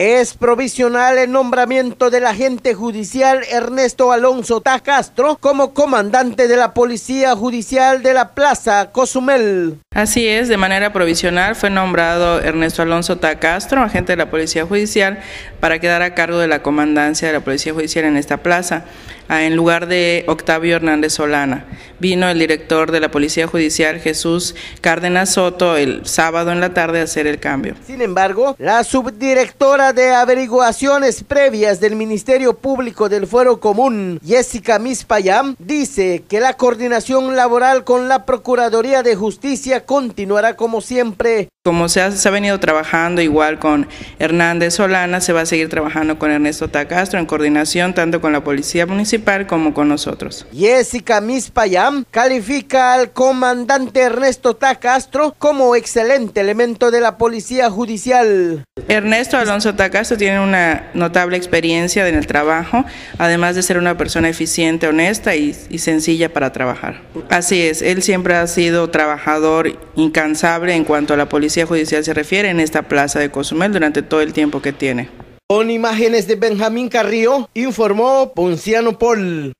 Es provisional el nombramiento del agente judicial Ernesto Alonso Tacastro Castro como comandante de la Policía Judicial de la Plaza Cozumel. Así es, de manera provisional fue nombrado Ernesto Alonso Tacastro, Castro, agente de la Policía Judicial, para quedar a cargo de la comandancia de la Policía Judicial en esta plaza, ah, en lugar de Octavio Hernández Solana vino el director de la Policía Judicial, Jesús Cárdenas Soto, el sábado en la tarde a hacer el cambio. Sin embargo, la subdirectora de averiguaciones previas del Ministerio Público del Fuero Común, Jessica Mispayam, dice que la coordinación laboral con la Procuraduría de Justicia continuará como siempre. Como se ha, venido trabajando igual con Hernández Solana, se va a seguir trabajando con Ernesto Tacastro en coordinación tanto con la Policía Municipal como con nosotros. Jessica Mispayam califica al comandante Ernesto Tacastro como excelente elemento de la policía judicial. Ernesto Alonso Tacastro tiene una notable experiencia en el trabajo, además de ser una persona eficiente, honesta y, sencilla para trabajar. Así es, él siempre ha sido trabajador incansable en cuanto a la policía judicial se refiere en esta plaza de Cozumel durante todo el tiempo que tiene. Con imágenes de Benjamín Carrillo, informó Ponciano Paul.